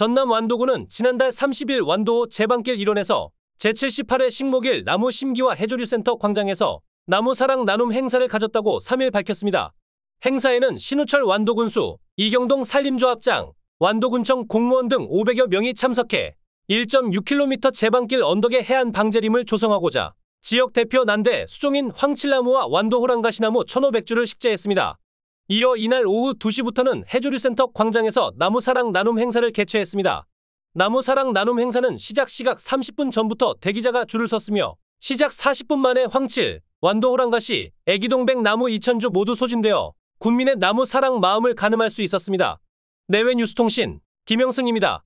전남 완도군은 지난달 30일 완도 제방길 일원에서 제78회 식목일 나무 심기와 해조류센터 광장에서 나무사랑 나눔 행사를 가졌다고 3일 밝혔습니다. 행사에는 신우철 완도군수, 이경동 산림조합장, 완도군청 공무원 등 500여 명이 참석해 1.6km 제방길 언덕의 해안 방제림을 조성하고자 지역 대표 난대 수종인 황칠나무와 완도 호랑가시나무 1,500주를 식재했습니다. 이어 이날 오후 2시부터는 해조류센터 광장에서 나무사랑 나눔 행사를 개최했습니다. 나무사랑 나눔 행사는 시작 시각 30분 전부터 대기자가 줄을 섰으며 시작 40분 만에 황칠, 완도호랑가시, 애기동백 나무 2천주 모두 소진되어 국민의 나무사랑 마음을 가늠할 수 있었습니다. 내외뉴스통신 김영승입니다.